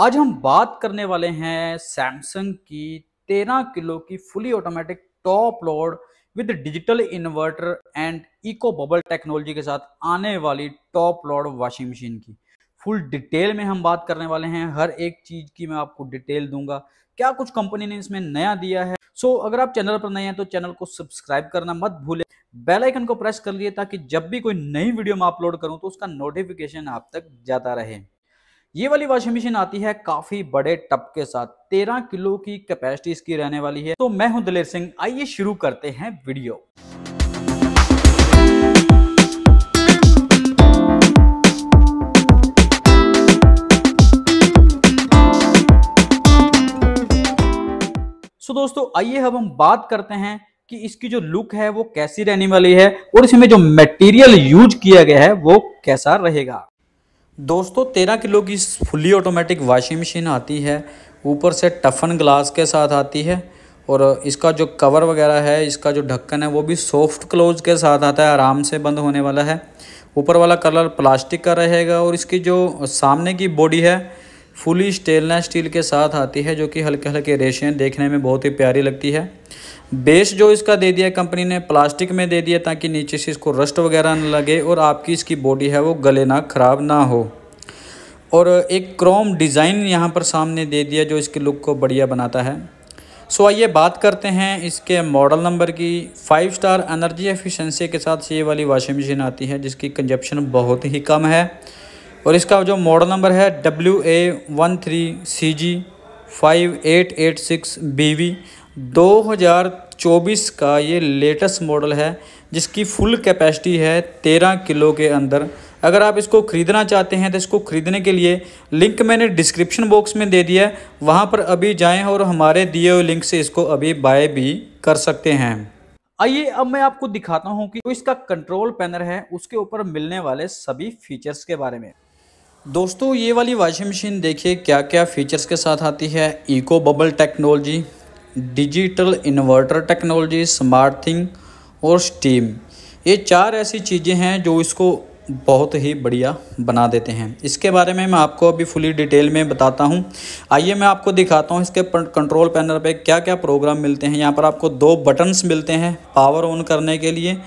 आज हम बात करने वाले हैं सैमसंग की तेरह किलो की fully automatic top load with digital inverter and eco bubble technology के साथ आने वाली टॉप लोड वॉशिंग मशीन की फुल डिटेल में हम बात करने वाले हैं हर एक चीज की मैं आपको डिटेल दूंगा क्या कुछ कंपनी ने इसमें नया दिया है सो so, अगर आप चैनल पर नए हैं तो चैनल को सब्सक्राइब करना मत भूलें बेल आइकन को प्रेस कर लिए ताकि जब भी कोई नई वीडियो मैं अपलोड करूं तो उसका नोटिफिकेशन आप तक जाता रहे ये वाली वॉशिंग मशीन आती है काफी बड़े टप के साथ तेरह किलो की कैपेसिटी इसकी रहने वाली है तो मैं हूं दलेर सिंह आइए शुरू करते हैं वीडियो सो so, दोस्तों आइए अब हम बात करते हैं कि इसकी जो लुक है वो कैसी रहने वाली है और इसमें जो मटेरियल यूज किया गया है वो कैसा रहेगा दोस्तों तेरह किलो की फुली ऑटोमेटिक वाशिंग मशीन आती है ऊपर से टफन ग्लास के साथ आती है और इसका जो कवर वगैरह है इसका जो ढक्कन है वो भी सॉफ्ट क्लोज के साथ आता है आराम से बंद होने वाला है ऊपर वाला कलर प्लास्टिक का रहेगा और इसकी जो सामने की बॉडी है फुली स्टेनलेस स्टील के साथ आती है जो कि हल्के हल्के रेशे हैं देखने में बहुत ही प्यारी लगती है बेस जो इसका दे दिया कंपनी ने प्लास्टिक में दे दिया ताकि नीचे से इसको रस्ट वगैरह ना लगे और आपकी इसकी बॉडी है वो गले ना ख़राब ना हो और एक क्रोम डिज़ाइन यहाँ पर सामने दे दिया जो इसके लुक को बढ़िया बनाता है सो आइए बात करते हैं इसके मॉडल नंबर की फाइव स्टार एनर्जी एफिशिएंसी के साथ ये वाली वाशिंग मशीन आती है जिसकी कंजप्शन बहुत ही कम है और इसका जो मॉडल नंबर है W A one three C G five eight eight six B V दो हज़ार चौबीस का ये लेटेस्ट मॉडल है जिसकी फुल कैपेसिटी है तेरह किलो के अंदर अगर आप इसको ख़रीदना चाहते हैं तो इसको ख़रीदने के लिए लिंक मैंने डिस्क्रिप्शन बॉक्स में दे दिया है वहाँ पर अभी जाएं और हमारे दिए हुए लिंक से इसको अभी बाय भी कर सकते हैं आइए अब मैं आपको दिखाता हूँ कि तो इसका कंट्रोल पैनल है उसके ऊपर मिलने वाले सभी फीचर्स के बारे में दोस्तों ये वाली वॉशिंग मशीन देखिए क्या क्या फीचर्स के साथ आती है eco bubble technology digital inverter technology smart thing और स्टीम ये चार ऐसी चीज़ें हैं जो इसको बहुत ही बढ़िया बना देते हैं इसके बारे में मैं आपको अभी फुली डिटेल में बताता हूं आइए मैं आपको दिखाता हूं इसके कंट्रोल पैनल पे क्या क्या प्रोग्राम मिलते हैं यहाँ पर आपको दो बटन्स मिलते हैं पावर ऑन करने के लिए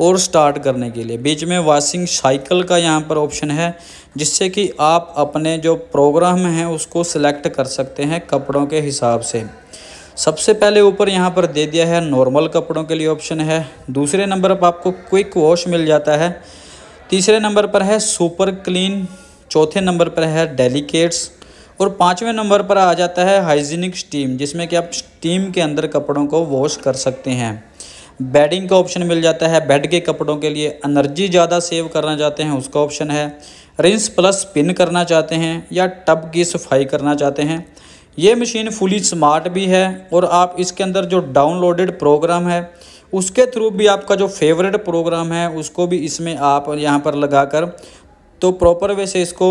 और स्टार्ट करने के लिए बीच में वॉशिंग साइकिल का यहाँ पर ऑप्शन है जिससे कि आप अपने जो प्रोग्राम हैं उसको सिलेक्ट कर सकते हैं कपड़ों के हिसाब से सबसे पहले ऊपर यहाँ पर दे दिया है नॉर्मल कपड़ों के लिए ऑप्शन है दूसरे नंबर पर आपको क्विक वॉश मिल जाता है तीसरे नंबर पर है सुपर क्लीन चौथे नंबर पर है डेलीकेट्स और पाँचवें नंबर पर आ जाता है हाइजीनिक स्टीम जिसमें कि आप स्टीम के अंदर कपड़ों को वॉश कर सकते हैं बेडिंग का ऑप्शन मिल जाता है बेड के कपड़ों के लिए एनर्जी ज़्यादा सेव करना चाहते हैं उसका ऑप्शन है रिंस प्लस पिन करना चाहते हैं या टब की सफाई करना चाहते हैं ये मशीन फुली स्मार्ट भी है और आप इसके अंदर जो डाउनलोडेड प्रोग्राम है उसके थ्रू भी आपका जो फेवरेट प्रोग्राम है उसको भी इसमें आप यहाँ पर लगा कर तो प्रॉपर वे से इसको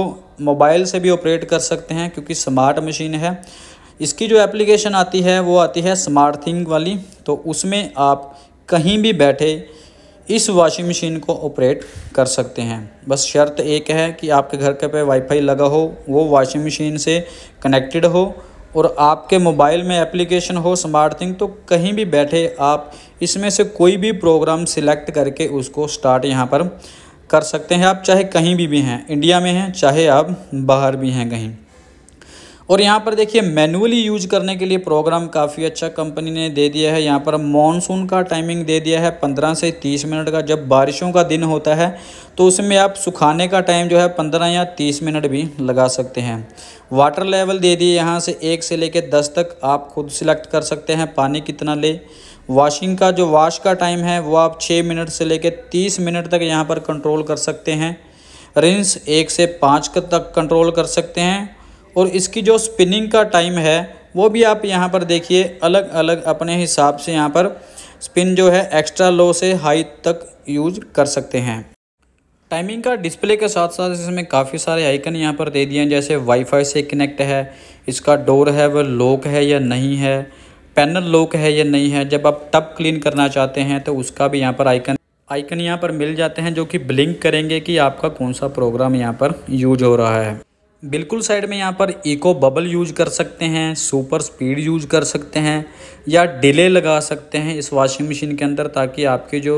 मोबाइल से भी ऑपरेट कर सकते हैं क्योंकि स्मार्ट मशीन है इसकी जो एप्लीकेशन आती है वो आती है स्मार्ट थिंग वाली तो उसमें आप कहीं भी बैठे इस वॉशिंग मशीन को ऑपरेट कर सकते हैं बस शर्त एक है कि आपके घर के पे वाईफाई लगा हो वो वॉशिंग मशीन से कनेक्टेड हो और आपके मोबाइल में एप्लीकेशन हो स्मार्ट थिंग तो कहीं भी बैठे आप इसमें से कोई भी प्रोग्राम सिलेक्ट करके उसको स्टार्ट यहाँ पर कर सकते हैं आप चाहे कहीं भी भी हैं इंडिया में हैं चाहे आप बाहर भी हैं कहीं और यहाँ पर देखिए मैनुअली यूज करने के लिए प्रोग्राम काफ़ी अच्छा कंपनी ने दे दिया है यहाँ पर मॉनसून का टाइमिंग दे दिया है 15 से 30 मिनट का जब बारिशों का दिन होता है तो उसमें आप सुखाने का टाइम जो है 15 या 30 मिनट भी लगा सकते हैं वाटर लेवल दे दिए यहाँ से एक से लेकर दस तक आप खुद सिलेक्ट कर सकते हैं पानी कितना ले वॉशिंग का जो वॉश का टाइम है वो आप छः मिनट से लेकर तीस मिनट तक यहाँ पर कंट्रोल कर सकते हैं रिंस एक से पाँच तक कंट्रोल कर सकते हैं और इसकी जो स्पिनिंग का टाइम है वो भी आप यहाँ पर देखिए अलग अलग अपने हिसाब से यहाँ पर स्पिन जो है एक्स्ट्रा लो से हाई तक यूज कर सकते हैं टाइमिंग का डिस्प्ले के साथ साथ इसमें काफ़ी सारे आइकन यहाँ पर दे दिए हैं जैसे वाईफाई से कनेक्ट है इसका डोर है वह लॉक है या नहीं है पैनल लॉक है या नहीं है जब आप टब क्लीन करना चाहते हैं तो उसका भी यहाँ पर आइकन आइकन यहाँ पर मिल जाते हैं जो कि ब्लिंक करेंगे कि आपका कौन सा प्रोग्राम यहाँ पर यूज हो रहा है बिल्कुल साइड में यहाँ पर इको बबल यूज कर सकते हैं सुपर स्पीड यूज कर सकते हैं या डिले लगा सकते हैं इस वॉशिंग मशीन के अंदर ताकि आपकी जो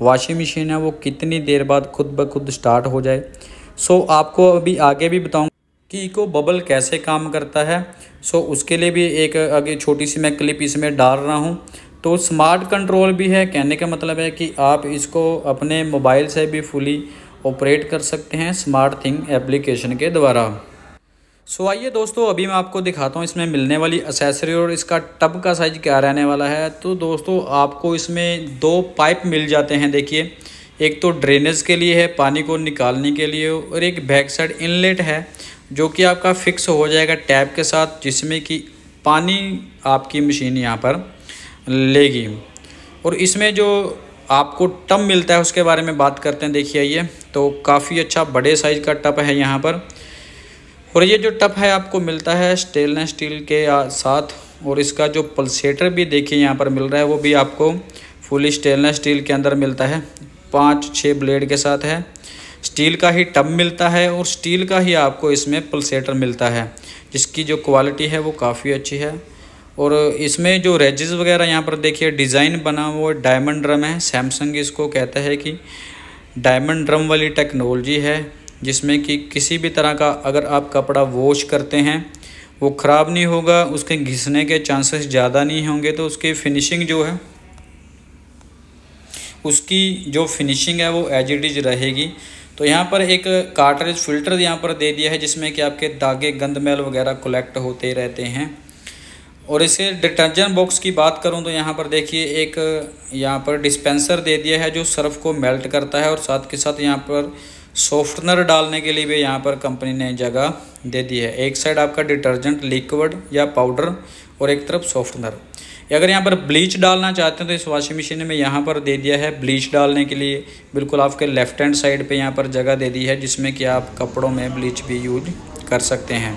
वॉशिंग मशीन है वो कितनी देर बाद खुद ब खुद स्टार्ट हो जाए सो आपको अभी आगे भी बताऊँगा कि इको बबल कैसे काम करता है सो उसके लिए भी एक आगे छोटी सी मैं क्लिप इसमें डाल रहा हूँ तो स्मार्ट कंट्रोल भी है कहने का मतलब है कि आप इसको अपने मोबाइल से भी फुली ऑपरेट कर सकते हैं स्मार्ट थिंग एप्लीकेशन के द्वारा सो so, आइए दोस्तों अभी मैं आपको दिखाता हूँ इसमें मिलने वाली असेसरी और इसका टब का साइज क्या रहने वाला है तो दोस्तों आपको इसमें दो पाइप मिल जाते हैं देखिए एक तो ड्रेनेज के लिए है पानी को निकालने के लिए और एक बैक साइड इनलेट है जो कि आपका फिक्स हो जाएगा टैप के साथ जिसमें कि पानी आपकी मशीन यहाँ पर लेगी और इसमें जो आपको टब मिलता है उसके बारे में बात करते हैं देखिए ये तो काफ़ी अच्छा बड़े साइज़ का टप है यहाँ पर और ये जो टप है आपको मिलता है स्टेनलेस स्टील के साथ और इसका जो पल्सेटर भी देखिए यहाँ पर मिल रहा है वो भी आपको फुल स्टेनलेस स्टील के अंदर मिलता है पाँच छः ब्लेड के साथ है स्टील का ही टब मिलता है और स्टील का ही आपको इसमें पल्सेटर मिलता है जिसकी जो क्वालिटी है वो काफ़ी अच्छी है और इसमें जो रेजिस वगैरह यहाँ पर देखिए डिज़ाइन बना हुआ डायमंड ड्रम है सैमसंग इसको कहता है कि डायमंड ड्रम वाली टेक्नोलॉजी है जिसमें कि किसी भी तरह का अगर आप कपड़ा वॉश करते हैं वो ख़राब नहीं होगा उसके घिसने के चांसेस ज़्यादा नहीं होंगे तो उसकी फिनिशिंग जो है उसकी जो फिनिशिंग है वो एज इट इज रहेगी तो यहाँ पर एक कार्टरेज फ़िल्टर यहाँ पर दे दिया है जिसमें कि आपके दागे गंद मैल वगैरह कलेक्ट होते रहते हैं और इसे डिटर्जेंट बॉक्स की बात करूं तो यहाँ पर देखिए एक यहाँ पर डिस्पेंसर दे दिया है जो सर्फ को मेल्ट करता है और साथ के साथ यहाँ पर सॉफ्टनर डालने के लिए भी यहाँ पर कंपनी ने जगह दे दी है एक साइड आपका डिटर्जेंट लिक्विड या पाउडर और एक तरफ सॉफ्टनर अगर यहाँ पर ब्लीच डालना चाहते हैं तो इस वॉशिंग मशीन में यहाँ पर दे दिया है ब्लीच डालने के लिए बिल्कुल आपके लेफ्ट हैंड साइड पे यहाँ पर जगह दे दी है जिसमें कि आप कपड़ों में ब्लीच भी यूज कर सकते हैं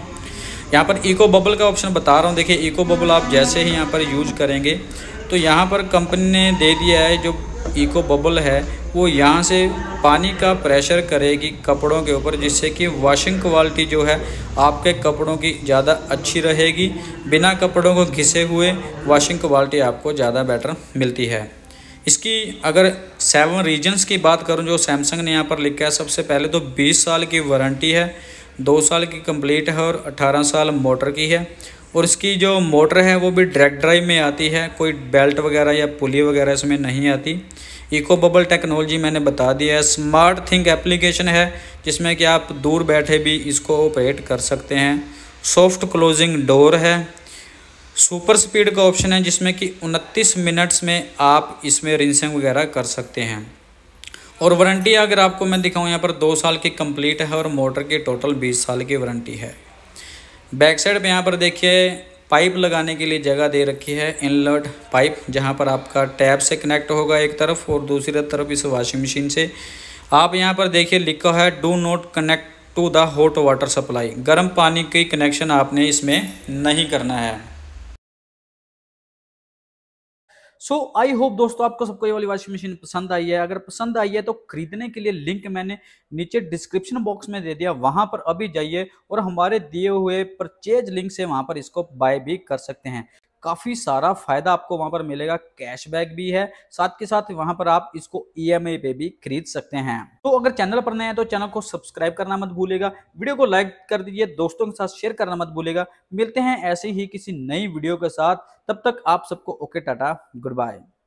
यहाँ पर इको बबल का ऑप्शन बता रहा हूँ देखिए इको बबल आप जैसे ही यहाँ पर यूज करेंगे तो यहाँ पर कंपनी ने दे दिया है जो इको बबल है वो यहाँ से पानी का प्रेशर करेगी कपड़ों के ऊपर जिससे कि वॉशिंग क्वालिटी जो है आपके कपड़ों की ज़्यादा अच्छी रहेगी बिना कपड़ों को घिसे हुए वॉशिंग क्वालिटी आपको ज़्यादा बेटर मिलती है इसकी अगर सेवन रीजन्स की बात करूँ जो सैमसंग ने यहाँ पर लिखा है सबसे पहले तो 20 साल की वारंटी है दो साल की कंप्लीट है और अठारह साल मोटर की है और इसकी जो मोटर है वो भी डायरेक्ट ड्राइव में आती है कोई बेल्ट वगैरह या पुली वगैरह इसमें नहीं आती इको बबल टेक्नोलॉजी मैंने बता दिया है स्मार्ट थिंक एप्लीकेशन है जिसमें कि आप दूर बैठे भी इसको ऑपरेट कर सकते हैं सॉफ्ट क्लोजिंग डोर है सुपर स्पीड का ऑप्शन है जिसमें कि उनतीस मिनट्स में आप इसमें रिंसिंग वगैरह कर सकते हैं और वारंटी अगर आपको मैं दिखाऊं यहाँ पर दो साल की कंप्लीट है और मोटर की टोटल बीस साल की वारंटी है बैक साइड पर यहाँ पर देखिए पाइप लगाने के लिए जगह दे रखी है इनलर्ट पाइप जहाँ पर आपका टैप से कनेक्ट होगा एक तरफ और दूसरी तरफ इस वॉशिंग मशीन से आप यहाँ पर देखिए लिखा है do not connect to the hot water supply गर्म पानी की कनेक्शन आपने इसमें नहीं करना है सो आई होप दोस्तों आपको सबको ये वाली वॉशिंग मशीन पसंद आई है अगर पसंद आई है तो खरीदने के लिए लिंक मैंने नीचे डिस्क्रिप्शन बॉक्स में दे दिया वहां पर अभी जाइए और हमारे दिए हुए परचेज लिंक से वहां पर इसको बाय भी कर सकते हैं काफ़ी सारा फायदा आपको वहां पर मिलेगा कैशबैक भी है साथ के साथ वहां पर आप इसको ईएमआई e पे भी खरीद सकते हैं तो अगर चैनल पर नए हैं तो चैनल को सब्सक्राइब करना मत भूलेगा वीडियो को लाइक कर दीजिए दोस्तों के साथ शेयर करना मत भूलेगा मिलते हैं ऐसे ही किसी नई वीडियो के साथ तब तक आप सबको ओके टाटा गुड बाय